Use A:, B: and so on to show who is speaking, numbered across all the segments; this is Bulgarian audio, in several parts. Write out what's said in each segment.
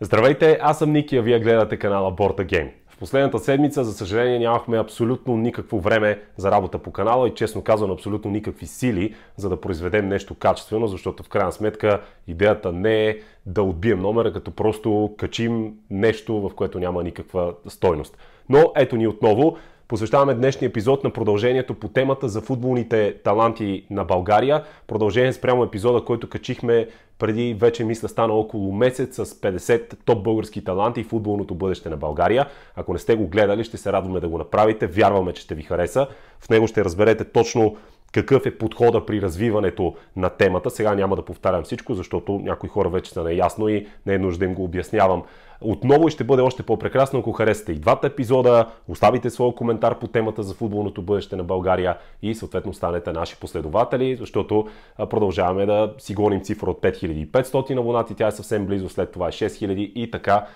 A: Здравейте, аз съм Ники, а вие гледате канала Borta Game. В последната седмица, за съжаление, нямахме абсолютно никакво време за работа по канала и честно казвам абсолютно никакви сили, за да произведем нещо качествено, защото в крайна сметка идеята не е да отбием номера, като просто качим нещо, в което няма никаква стойност. Но ето ни отново. Посвещаваме днешния епизод на продължението по темата за футболните таланти на България. Продължение спрямо епизода, който качихме преди вече мисля стана около месец с 50 топ български таланти и футболното бъдеще на България. Ако не сте го гледали, ще се радваме да го направите. Вярваме, че ще ви хареса. В него ще разберете точно какъв е подхода при развиването на темата. Сега няма да повтарям всичко, защото някои хора вече са наясно и не е нужда да им го обяснявам. Отново ще бъде още по-прекрасно, ако харесате и двата епизода, оставите своя коментар по темата за футболното бъдеще на България и съответно станете наши последователи, защото продължаваме да си гоним цифра от 5500 абонати, тя е съвсем близо, след това е 6000 и така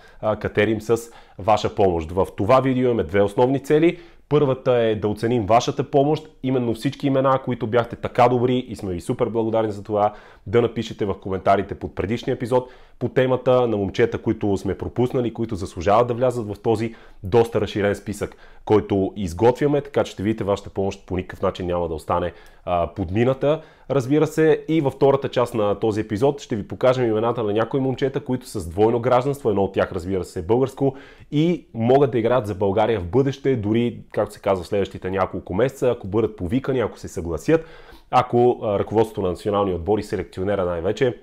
A: катерим с ваша помощ. В това видео имаме две основни цели. Първата е да оценим вашата помощ, именно всички имена, които бяхте така добри и сме ви супер благодарни за това, да напишете в коментарите под предишния епизод по темата, на момчета, които сме пропуснали, които заслужават да влязат в този доста разширен списък, който изготвяме, така че ще видите вашата помощ по никакъв начин няма да остане а, подмината. Разбира се, и във втората част на този епизод ще ви покажем имената на някои момчета, които са с двойно гражданство, едно от тях разбира се е българско и могат да играят за България в бъдеще, дори, както се казва, в следващите няколко месеца, ако бъдат повикани, ако се съгласят, ако ръководството на националния отбор и селекционера най-вече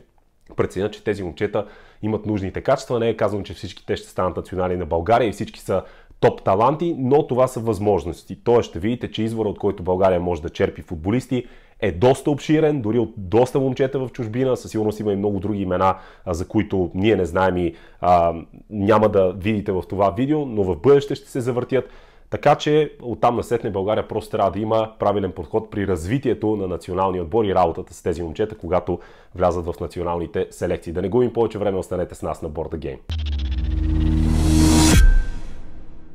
A: преценят, че тези момчета имат нужните качества. Не е казвам, че всички те ще станат национали на България и всички са топ таланти, но това са възможности. Тоест ще видите, че извора, от който България може да черпи футболисти, е доста обширен, дори от доста момчета в чужбина. Със сигурност има и много други имена, за които ние не знаем и а, няма да видите в това видео, но в бъдеще ще се завъртят. Така че оттам сетне България просто трябва да има правилен подход при развитието на националния отбор и работата с тези момчета, когато влязат в националните селекции. Да не губим повече време, останете с нас на борда гейм.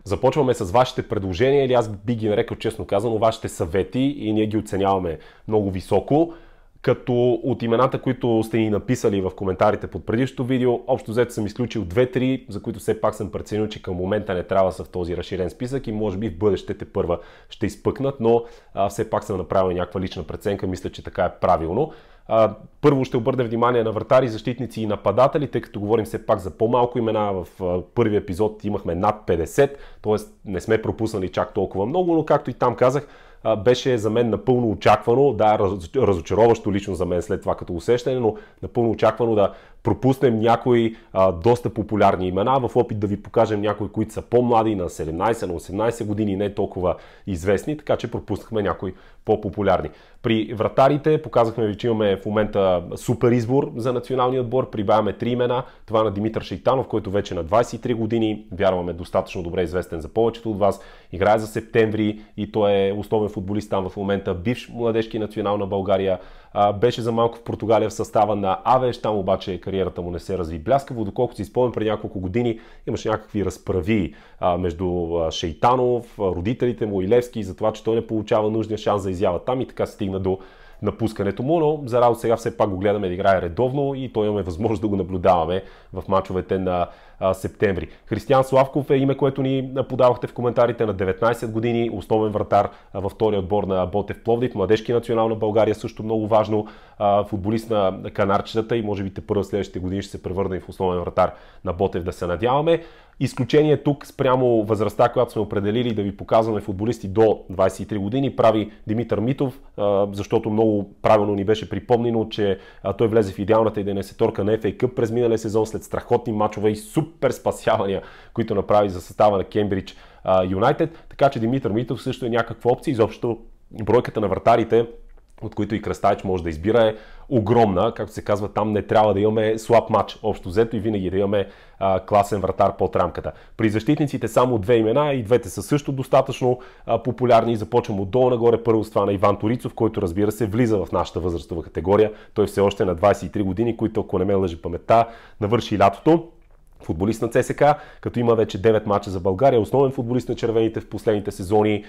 A: Започваме с вашите предложения или аз би ги нарекал честно казано вашите съвети и ние ги оценяваме много високо като от имената, които сте ни написали в коментарите под предишното видео, общо взето съм изключил 2-3, за които все пак съм преценил, че към момента не трябва да са в този разширен списък и може би в бъдеще те първа ще изпъкнат, но а, все пак съм направил някаква лична преценка, мисля, че така е правилно. А, първо ще обърна внимание на вратари, защитници и нападатели, тъй като говорим все пак за по-малко имена. В а, първи епизод имахме над 50, т.е. не сме пропуснали чак толкова много, но както и там казах, беше за мен напълно очаквано, да, разочароващо лично за мен след това като усещане, но напълно очаквано да пропуснем някои а, доста популярни имена в опит да ви покажем някои, които са по-млади на 17, на 18 години, не толкова известни, така че пропуснахме някои по-популярни. При вратарите показахме ви, че имаме в момента супер избор за националния отбор. Прибавяме три имена. Това на Димитър Шейтанов, който вече на 23 години, вярваме достатъчно добре известен за повечето от вас. Играе за септември и той е основен футболист там в момента, бивш младежки национал на България беше за малко в Португалия в състава на Авеш, там обаче кариерата му не се разви бляскаво, доколкото си спомням преди няколко години имаше някакви разправи а, между Шейтанов, родителите му и Левски за това, че той не получава нужния шанс за изява там и така се стигна до напускането му, но за радост сега все пак го гледаме да играе редовно и той имаме възможност да го наблюдаваме в мачовете на а, септември. Християн Славков е име, което ни подавахте в коментарите на 19 години, основен вратар във втория отбор на Ботев Пловдив, младежки национал на България също много важно, а, футболист на канарчетата и може би те първо следващите години ще се превърне в основен вратар на Ботев да се надяваме. Изключение тук спрямо възрастта, която сме определили да ви показваме футболисти до 23 години, прави Димитър Митов, защото много правилно ни беше припомнено, че той влезе в идеалната и да не се торка на FA Cup през миналия сезон след страхотни мачове и супер спасявания, които направи за състава на Кембридж Юнайтед. Така че Димитър Митов също е някаква опция. Изобщо бройката на вратарите от които и Кръстач може да избира, е огромна. Както се казва, там не трябва да имаме слаб матч, общо взето и винаги да имаме а, класен вратар под рамката. При защитниците само две имена и двете са също достатъчно а, популярни. Започвам отдолу нагоре първо с това на Иван Торицов, който разбира се влиза в нашата възрастова категория. Той все още е на 23 години, които ако не ме лъжи паметта, навърши лятото футболист на ЦСК, като има вече 9 мача за България, основен футболист на червените в последните сезони,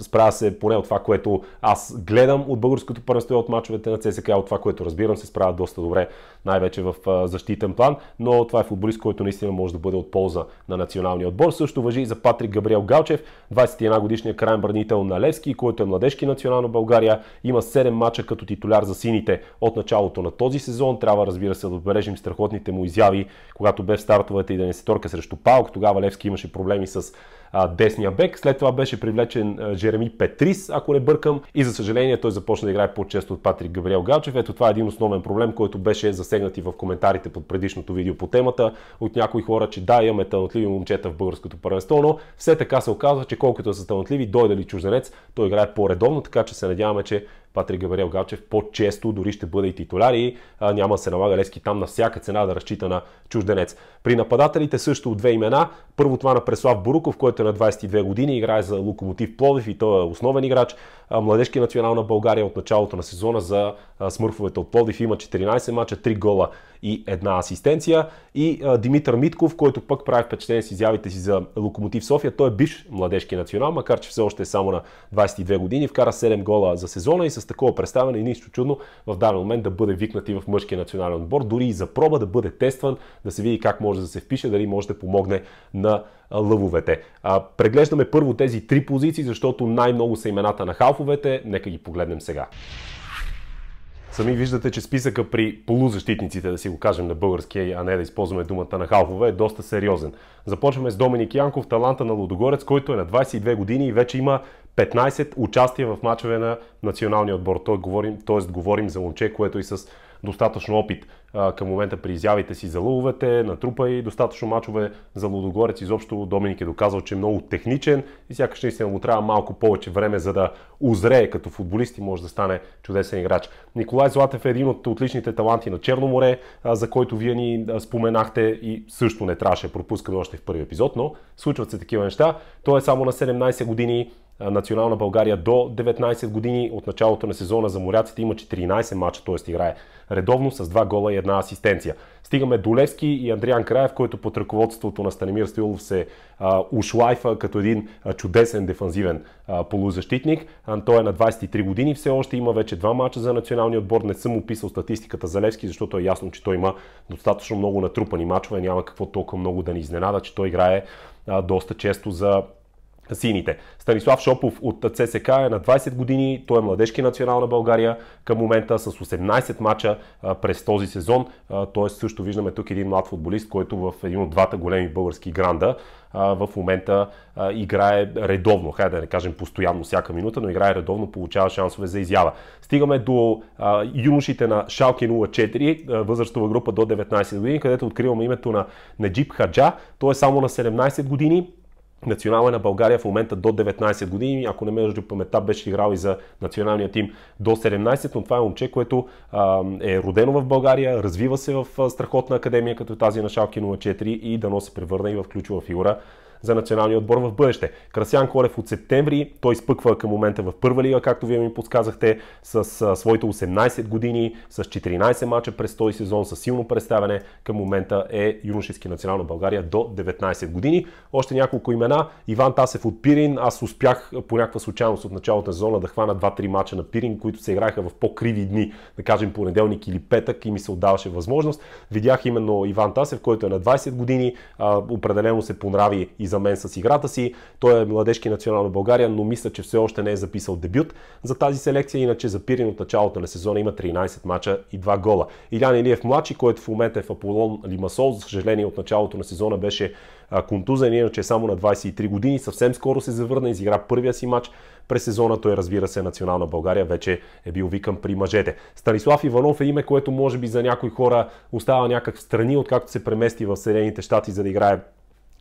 A: справя се поне от това, което аз гледам от българското първенство от мачовете на ЦСК, от това, което разбирам, се справя доста добре, най-вече в защитен план, но това е футболист, който наистина може да бъде от полза на националния отбор. Също въжи и за Патрик Габриел Галчев, 21 годишния крайен бранител на Левски, който е младежки национал на България, има 7 мача като титуляр за сините от началото на този сезон. Трябва, разбира се, да отбележим страхотните му изяви, когато бе в старт аутовете и да не се торка срещу Палк. Тогава Левски имаше проблеми с а, десния бек. След това беше привлечен а, Жереми Петрис, ако не бъркам. И за съжаление той започна да играе по-често от Патрик Габриел Галчев. Ето това е един основен проблем, който беше засегнат и в коментарите под предишното видео по темата от някои хора, че да, имаме талантливи момчета в българското първенство, но все така се оказва, че колкото са талантливи, дойде ли чужденец, той играе по-редовно, така че се надяваме, че Патрик Габриел Галчев по-често дори ще бъде и титуляр и а, няма да се налага Лески там на всяка цена да разчита на чужденец. При нападателите също от две имена. Първо това на Преслав Буруков, който е на 22 години, играе за Локомотив Пловдив и той е основен играч. Младежки национал на България от началото на сезона за смърфовете от Пловдив има 14 мача, 3 гола и една асистенция. И а, Димитър Митков, който пък прави впечатление с изявите си за Локомотив София. Той е биш младежки национал, макар че все още е само на 22 години. Вкара 7 гола за сезона и с такова представяне и е нищо чудно в даден момент да бъде викнат и в мъжкия национален отбор. Дори и за проба да бъде тестван, да се види как може да се впише, дали може да помогне на лъвовете. А, преглеждаме първо тези три позиции, защото най-много са имената на халфовете. Нека ги погледнем сега. Сами виждате, че списъка при полузащитниците, да си го кажем на български, а не да използваме думата на халфове, е доста сериозен. Започваме с Доминик Янков, таланта на Лудогорец, който е на 22 години и вече има 15 участия в мачове на националния отбор. Той говорим, говорим за момче, което е и с достатъчно опит към момента при изявите си за лъвовете, натрупа и достатъчно мачове за Лудогорец. Изобщо Доминик е доказал, че е много техничен и сякаш наистина му трябва малко повече време, за да озрее като футболист и може да стане чудесен играч. Николай Златев е един от отличните таланти на Черно море, за който вие ни споменахте и също не трябваше пропускаме още в първи епизод, но случват се такива неща. Той е само на 17 години, национална България до 19 години. От началото на сезона за моряците има 14 мача, т.е. играе редовно с 2 гола и една асистенция. Стигаме до Левски и Андриан Краев, който под ръководството на Станимир Стоилов се а, ушлайфа като един а, чудесен дефанзивен а, полузащитник. той е на 23 години, все още има вече два мача за националния отбор. Не съм описал статистиката за Левски, защото е ясно, че той има достатъчно много натрупани мачове. Няма какво толкова много да ни изненада, че той играе а, доста често за сините. Станислав Шопов от ЦСК е на 20 години, той е младежки национал на България към момента с 18 мача през този сезон. Т.е. също виждаме тук един млад футболист, който в един от двата големи български гранда в момента играе редовно, хайде да не кажем постоянно всяка минута, но играе редовно, получава шансове за изява. Стигаме до юношите на Шалки 04, възрастова група до 19 години, където откриваме името на Неджип Хаджа. Той е само на 17 години, национален на България в момента до 19 години. Ако не ме лъжи паметта, беше играл и за националния тим до 17, но това е момче, което а, е родено в България, развива се в страхотна академия, като тази на Шалки 04 и дано се превърне и в ключова фигура за националния отбор в бъдеще. Красян Колев от септември, той изпъква към момента в първа лига, както вие ми подсказахте, с своите 18 години, с 14 мача през този сезон, с силно представяне към момента е юношески национал на България до 19 години. Още няколко имена. Иван Тасев от Пирин. Аз успях по някаква случайност от началото на сезона да хвана 2-3 мача на Пирин, които се играеха в по-криви дни, да кажем понеделник или петък и ми се отдаваше възможност. Видях именно Иван Тасев, който е на 20 години. определено се понрави и за мен с играта си. Той е младежки национал на България, но мисля, че все още не е записал дебют за тази селекция, иначе за Пирин от началото на сезона има 13 мача и 2 гола. Илян Илиев младши, който в момента е в Аполлон Лимасол, за съжаление от началото на сезона беше контузен, иначе е само на 23 години, съвсем скоро се завърна, изигра първия си матч през сезона. Той разбира се национална България вече е бил викан при мъжете. Станислав Иванов е име, което може би за някои хора остава някак в страни, откакто се премести в Съединените щати, за да играе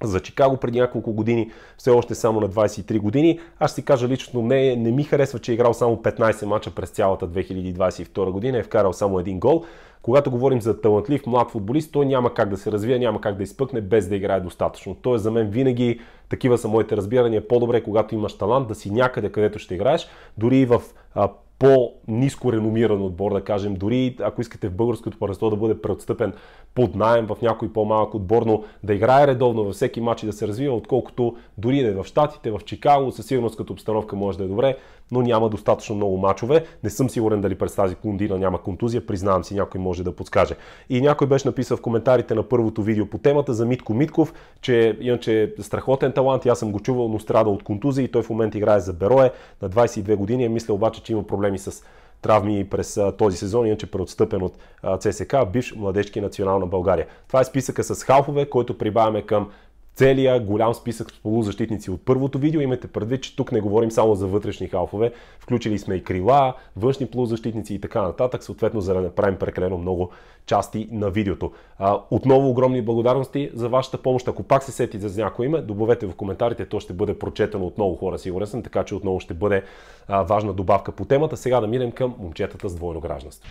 A: за Чикаго преди няколко години, все още само на 23 години. Аз ще си кажа лично не, не ми харесва, че е играл само 15 мача през цялата 2022 година, е вкарал само един гол когато говорим за талантлив млад футболист, той няма как да се развие, няма как да изпъкне без да играе достатъчно. Тоест за мен винаги такива са моите разбирания. По-добре, когато имаш талант, да си някъде, където ще играеш, дори и в а, по-низко реномиран отбор, да кажем. Дори ако искате в българското първенство да бъде преотстъпен под найем в някой по-малък отбор, но да играе редовно във всеки матч и да се развива, отколкото дори да е в Штатите, в Чикаго, със сигурност като обстановка може да е добре, но няма достатъчно много мачове. Не съм сигурен дали през тази кундина няма контузия, признавам си, някой може може да подскаже. И някой беше написал в коментарите на първото видео по темата за Митко Митков, че иначе е страхотен талант, и аз съм го чувал, но страда от контузия и той в момента играе за Берое на 22 години. Е мисля обаче, че има проблеми с травми през този сезон, иначе преотстъпен от ЦСК, бивш младежки национал на България. Това е списъка с халфове, който прибавяме към целия голям списък с полузащитници от първото видео. Имайте предвид, че тук не говорим само за вътрешни халфове. Включили сме и крила, външни полузащитници и така нататък, съответно за да не правим прекалено много части на видеото. отново огромни благодарности за вашата помощ. Ако пак се сетите за някое име, добавете в коментарите, то ще бъде прочетено от много хора, сигурен съм, така че отново ще бъде важна добавка по темата. Сега да минем към момчетата с двойно гражданство.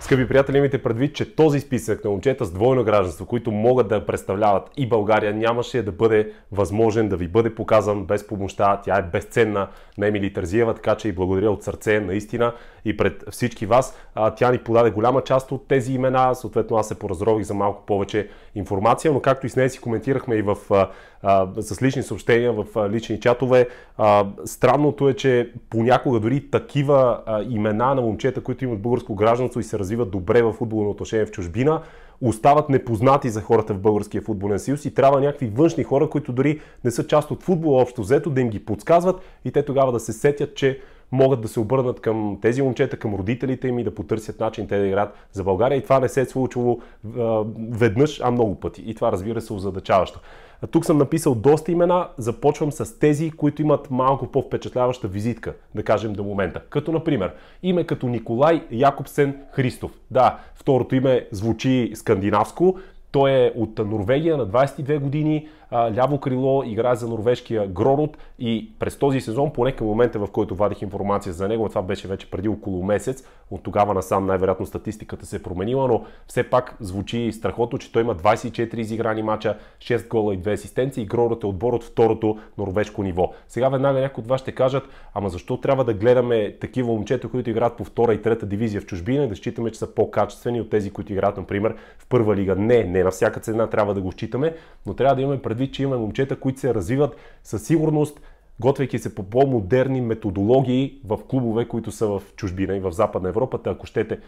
A: Скъпи приятели, имайте предвид, че този списък на момчета с двойно гражданство, които могат да представляват и България, нямаше да бъде възможен да ви бъде показан без помощта. Тя е безценна на Емили Тързиева, така че и благодаря от сърце наистина и пред всички вас. Тя ни подаде голяма част от тези имена, съответно аз се поразрових за малко повече информация, но както и с нея си коментирахме и в а, с лични съобщения в а, лични чатове. А, странното е, че понякога дори такива а, имена на момчета, които имат българско гражданство и се развиват добре в футболно отношение в чужбина, остават непознати за хората в Българския футболен съюз и трябва някакви външни хора, които дори не са част от футбола общо взето, да им ги подсказват и те тогава да се сетят, че могат да се обърнат към тези момчета, към родителите им и да потърсят начин те да играят за България. И това не се е случило веднъж, а много пъти. И това, разбира се, озадачаващо. Тук съм написал доста имена, започвам с тези, които имат малко по-впечатляваща визитка, да кажем до момента. Като например, име като Николай Якобсен Христов. Да, второто име звучи скандинавско, той е от Норвегия на 22 години, ляво крило, играе за норвежкия Грород и през този сезон, поне към момента в който вадих информация за него, това беше вече преди около месец, от тогава насам най-вероятно статистиката се е променила, но все пак звучи страхотно, че той има 24 изиграни мача, 6 гола и 2 асистенции и Грород е отбор от второто норвежко ниво. Сега веднага някои от вас ще кажат, ама защо трябва да гледаме такива момчета, които играят по втора и трета дивизия в чужбина и да считаме, че са по-качествени от тези, които играят, например, в първа лига. Не, не на всяка цена трябва да го считаме, но трябва да имаме предвид предвид, че имаме момчета, които се развиват със сигурност, готвейки се по по-модерни методологии в клубове, които са в чужбина и в Западна Европа, ако щете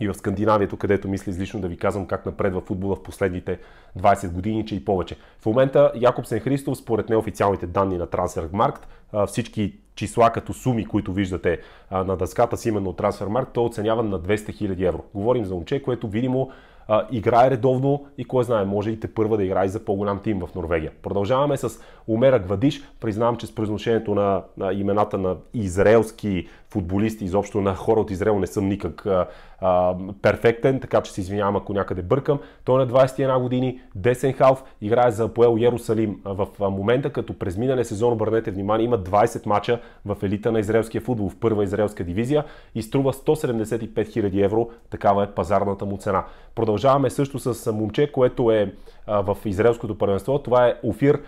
A: и в Скандинавието, където мисля излишно да ви казвам как напредва футбола в последните 20 години, че и повече. В момента Якоб Христов, според неофициалните данни на Трансфермаркт, всички числа като суми, които виждате на дъската си именно от Transfermarkt, той е оценява на 200 000 евро. Говорим за момче, което видимо а, играе редовно и кой знае, може и те първа да играе за по-голям тим в Норвегия. Продължаваме с Умера Гвадиш. Признавам, че с произношението на, на имената на израелски футболисти, изобщо на хора от Израел не съм никак а, а, перфектен, така че се извинявам ако някъде бъркам. Той е на 21 години, десен халф, играе за Поел Ярусалим в момента, като през миналия сезон, обърнете внимание, има 20 мача в елита на израелския футбол в първа израелска дивизия и струва 175 000 евро, такава е пазарната му цена. Продължаваме също с момче, което е в израелското първенство. Това е Офир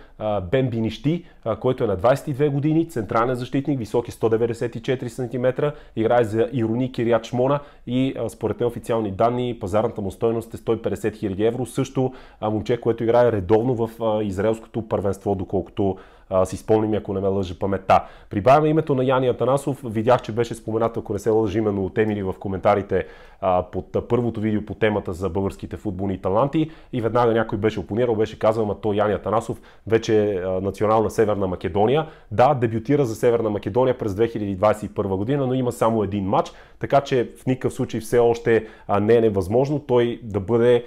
A: Бинищи, който е на 22 години, централен защитник, високи 194 см, играе за Ирони Кириачмона и според неофициални данни, пазарната му стойност е 150 000 евро. Също момче, което играе редовно в израелското първенство, доколкото а, си спомним, ако не ме лъжа паметта. Прибавяме името на Яни Атанасов. Видях, че беше споменато, ако не се лъжи, именно от Емили в коментарите а, под а, първото видео по темата за българските футболни таланти. И веднага някой беше опонирал, беше казал, ама то Яни Атанасов вече е национална Северна Македония. Да, дебютира за Северна Македония през 2021 година, но има само един матч, така че в никакъв случай все още не е невъзможно той да бъде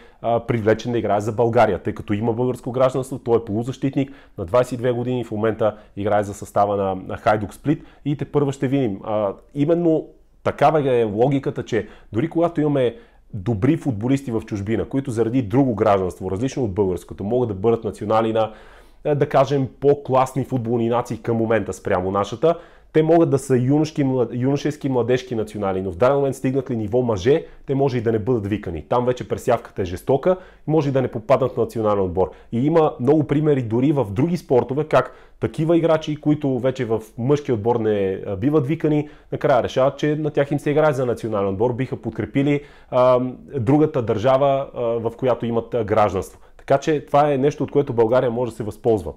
A: привлечен да играе за България, тъй като има българско гражданство, той е полузащитник на 22 години в момента играе за състава на Хайдук Сплит и те първо ще видим. А, именно такава е логиката, че дори когато имаме добри футболисти в чужбина, които заради друго гражданство, различно от българското, могат да бъдат национали на, е, да кажем, по-класни футболни нации към момента спрямо нашата, те могат да са юношки, юношески, младежки национали, но в даден момент стигнат ли ниво мъже, те може и да не бъдат викани. Там вече пресявката е жестока и може и да не попаднат в национален отбор. И има много примери дори в други спортове, как такива играчи, които вече в мъжки отбор не биват викани, накрая решават, че на тях им се играе за национален отбор, биха подкрепили а, другата държава, а, в която имат гражданство. Така че това е нещо, от което България може да се възползва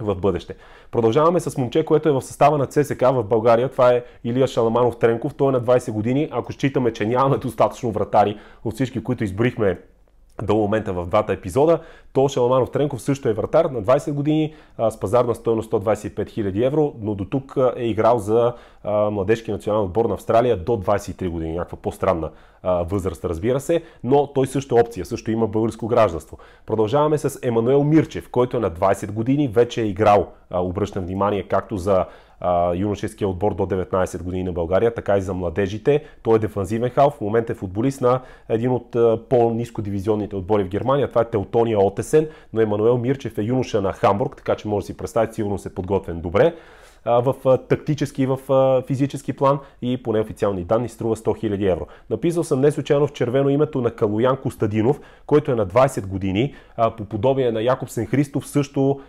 A: в бъдеще. Продължаваме с момче, което е в състава на ЦСК в България. Това е Илия Шаламанов Тренков. Той е на 20 години. Ако считаме, че нямаме достатъчно вратари от всички, които изборихме до момента в двата епизода. То Шаламанов Тренков също е вратар на 20 години с пазарна стоеност 125 000 евро, но до тук е играл за младежки национален отбор на Австралия до 23 години, някаква по-странна възраст, разбира се, но той също е опция, също има българско гражданство. Продължаваме с Емануел Мирчев, който е на 20 години, вече е играл, обръщам внимание, както за юношеския отбор до 19 години на България, така и за младежите. Той е дефанзивен халф, в момента е футболист на един от по-низко дивизионните отбори в Германия. Това е Телтония Отесен, но Емануел Мирчев е юноша на Хамбург, така че може да си представите, сигурно се е подготвен добре в тактически и в физически план и по неофициални данни струва 100 000 евро. Написал съм не случайно в червено името на Калоян Костадинов, който е на 20 години, по подобие на Якобсен Христов също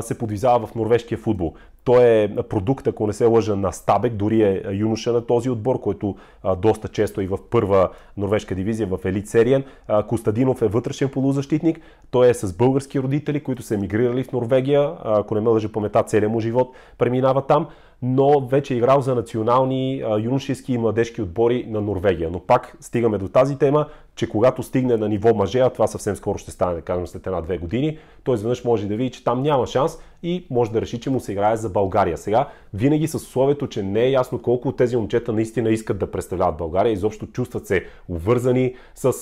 A: се подвизава в норвежкия футбол. Той е продукт, ако не се лъжа, на Стабек, дори е юноша на този отбор, който доста често е и в първа норвежка дивизия в Елит Сериен. Костадинов е вътрешен полузащитник. Той е с български родители, които са емигрирали в Норвегия. ако не ме лъжа памета, целият му живот преминава там но вече е играл за национални юношески и младежки отбори на Норвегия. Но пак стигаме до тази тема, че когато стигне на ниво мъже, а това съвсем скоро ще стане, да кажем след една-две години, той изведнъж може да види, че там няма шанс и може да реши, че му се играе за България. Сега винаги с условието, че не е ясно колко от тези момчета наистина искат да представляват България, изобщо чувстват се увързани с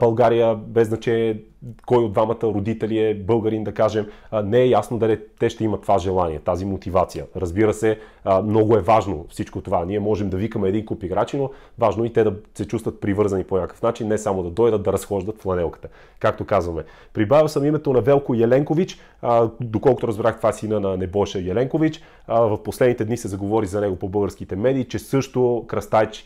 A: България, без значение кой от двамата родители е българин, да кажем, не е ясно дали те ще имат това желание, тази мотивация. Разбира се, много е важно всичко това. Ние можем да викаме един куп играчи, но важно е и те да се чувстват привързани по някакъв начин, не само да дойдат да разхождат фланелката, както казваме. Прибавил съм името на Велко Еленкович, доколкото разбрах това е сина на Небоша Еленкович. В последните дни се заговори за него по българските медии, че също Крастайч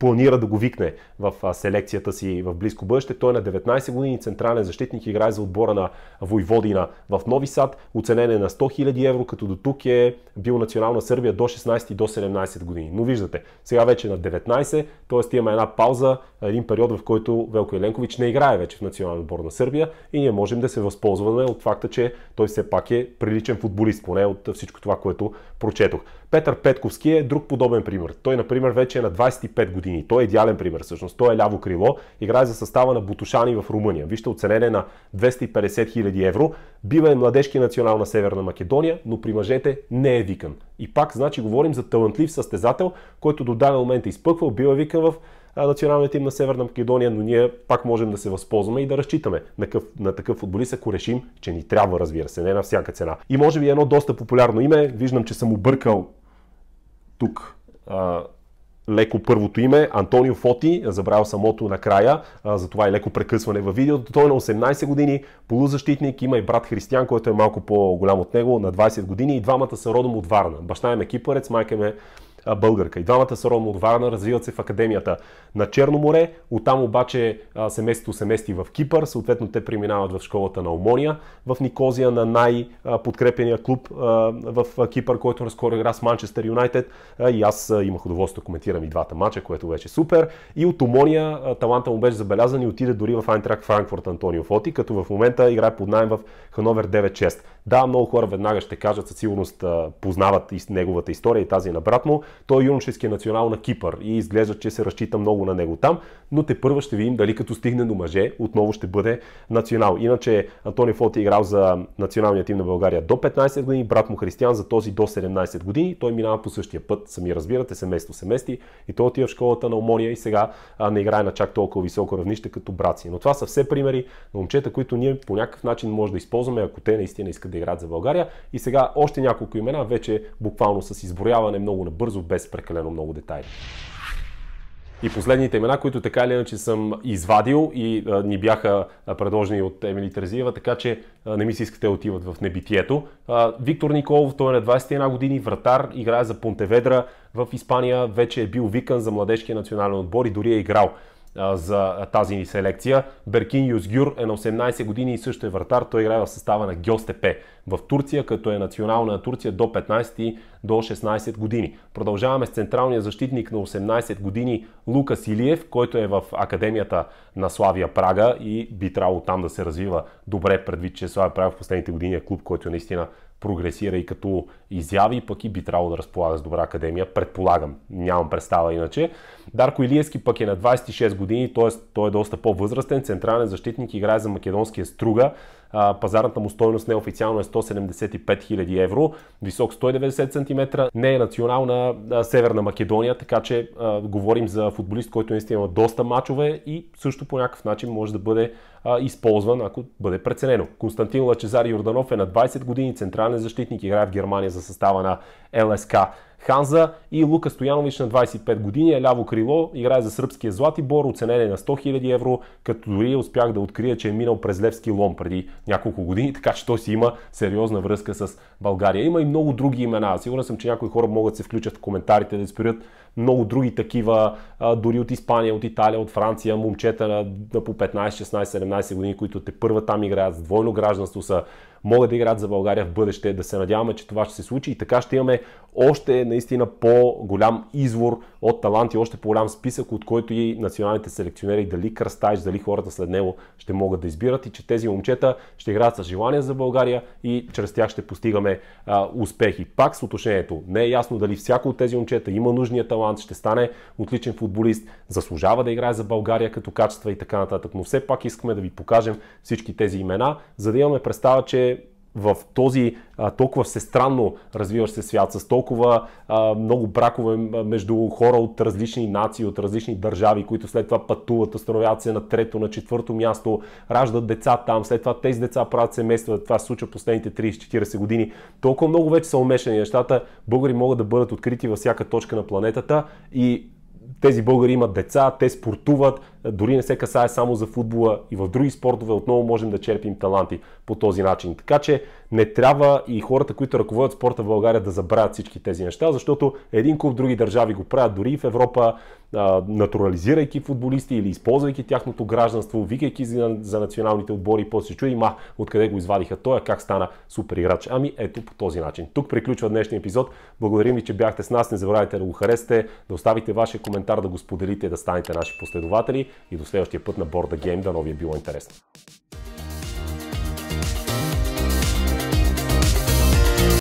A: планира да го викне в селекцията си в близко бъдеще. Той е на 19 години централен защитник, играе за отбора на Войводина в Нови Сад, оценен е на 100 000 евро, като до тук е бил национална Сърбия до 16 и до 17 години. Но виждате, сега вече е на 19, т.е. имаме една пауза, един период, в който Велко Еленкович не играе вече в национална отбор на Сърбия и ние можем да се възползваме от факта, че той все пак е приличен футболист, поне от всичко това, което прочетох. Петър Петковски е друг подобен пример. Той, например, вече е на 25 години. Той е идеален пример всъщност. Той е ляво крило, играе за състава на Бутушани в Румъния. Вижте е на 250 000 евро. Бива е младежки национал на Северна Македония, но при мъжете не е викан. И пак, значи, говорим за талантлив състезател, който до даден момент е изпъквал, бива викан в националния тим на Северна Македония, но ние пак можем да се възползваме и да разчитаме на, къв, на такъв футболист, ако решим, че ни трябва, разбира се, не на всяка цена. И може би едно доста популярно име, виждам, че съм объркал тук а, леко първото име, Антонио Фоти, забравял самото накрая, затова и леко прекъсване във видеото. Той е на 18 години, полузащитник, има и брат Християн, който е малко по-голям от него, на 20 години и двамата са родом от Варна. Баща им е кипарец, майка им е българка. И двамата са родом от Варна, развиват се в академията на Черно море. Оттам обаче семейството се мести в Кипър, съответно те преминават в школата на Омония, в Никозия на най-подкрепения клуб в Кипър, който наскоро игра с Манчестър Юнайтед. И аз имах удоволствие да коментирам и двата мача, което беше супер. И от Омония таланта му беше забелязан и отиде дори в Айнтрак Франкфурт Антонио Фоти, като в момента играе под найем в Хановер 9-6. Да, много хора веднага ще кажат, със сигурност познават и неговата история и тази е на брат му. Той е юношеския национал на Кипър и изглежда, че се разчита много на него там, но те първо ще видим дали като стигне до мъже, отново ще бъде национал. Иначе Антони Фот е играл за националния тим на България до 15 години, брат му Християн за този до 17 години. Той минава по същия път, сами разбирате, семейство семести, и той отива в школата на Омония и сега не играе на чак толкова високо равнище като брат си. Но това са все примери на момчета, които ние по някакъв начин може да използваме, ако те наистина искат искат да играят за България. И сега още няколко имена, вече буквално с изброяване много набързо, без прекалено много детайли. И последните имена, които така или иначе съм извадил и а, ни бяха предложени от Емили Терзиева, така че а, не ми се искате да отиват в небитието. А, Виктор Николов, той е на 21 години, вратар, играе за Понтеведра в Испания, вече е бил викан за младежкия национален отбор и дори е играл за тази ни селекция. Беркин Юзгюр е на 18 години и също е вратар. Той играе в състава на Гьостепе в Турция, като е национална на Турция до 15 до 16 години. Продължаваме с централния защитник на 18 години Лука Силиев, който е в Академията на Славия Прага и би трябвало там да се развива добре, предвид, че Славия Прага в последните години е клуб, който е наистина прогресира и като изяви, пък и би трябвало да разполага с добра академия, предполагам, нямам представа иначе. Дарко Илиевски пък е на 26 години, т.е. той е доста по-възрастен, централен защитник, играе за македонския Струга, пазарната му стойност неофициално е 175 000 евро, висок 190 см, не е национална на Северна Македония, така че а, говорим за футболист, който наистина има доста мачове и също по някакъв начин може да бъде а, използван, ако бъде преценено. Константин Лачезар Йорданов е на 20 години, централен защитник, играе в Германия за състава на ЛСК. Ханза и Лука Стоянович на 25 години е ляво крило, играе за сръбския Златибор, оценен е на 100 000 евро, като дори успях да открия, че е минал през Левски лом преди няколко години, така че той си има сериозна връзка с България. Има и много други имена. Сигурен съм, че някои хора могат да се включат в коментарите да изпират много други такива, дори от Испания, от Италия, от Франция, момчета на, на по 15, 16, 17 години, които те първа там играят с двойно гражданство, са могат да играят за България в бъдеще. Да се надяваме, че това ще се случи и така ще имаме още наистина по-голям извор от таланти, още по-голям списък, от който и националните селекционери, дали Кръстайш, дали хората след него ще могат да избират и че тези момчета ще играят с желание за България и чрез тях ще постигаме а, успехи. Пак с уточнението, Не е ясно дали всяко от тези момчета има нужния талант, ще стане отличен футболист, заслужава да играе за България като качества и така нататък. Но все пак искаме да ви покажем всички тези имена, за да имаме представа, че в този а, толкова всестранно развиващ се свят, с толкова а, много бракове между хора от различни нации, от различни държави, които след това пътуват, установяват се на трето, на четвърто място, раждат деца там, след това тези деца правят семейства, това се случва последните 30-40 години. Толкова много вече са умешани нещата, българи могат да бъдат открити във всяка точка на планетата и тези българи имат деца, те спортуват, дори не се касае само за футбола и в други спортове отново можем да черпим таланти по този начин. Така че не трябва и хората, които ръководят спорта в България да забравят всички тези неща, защото един клуб други държави го правят дори и в Европа, натурализирайки футболисти или използвайки тяхното гражданство, викайки за националните отбори, после се има откъде го извадиха той, как стана супер играч. Ами ето по този начин. Тук приключва днешния епизод. Благодарим ви, че бяхте с нас. Не забравяйте да го харесате, да оставите вашия коментар, да го споделите, да станете наши последователи и до следващия път на Борда Гейм. Да е било интересно.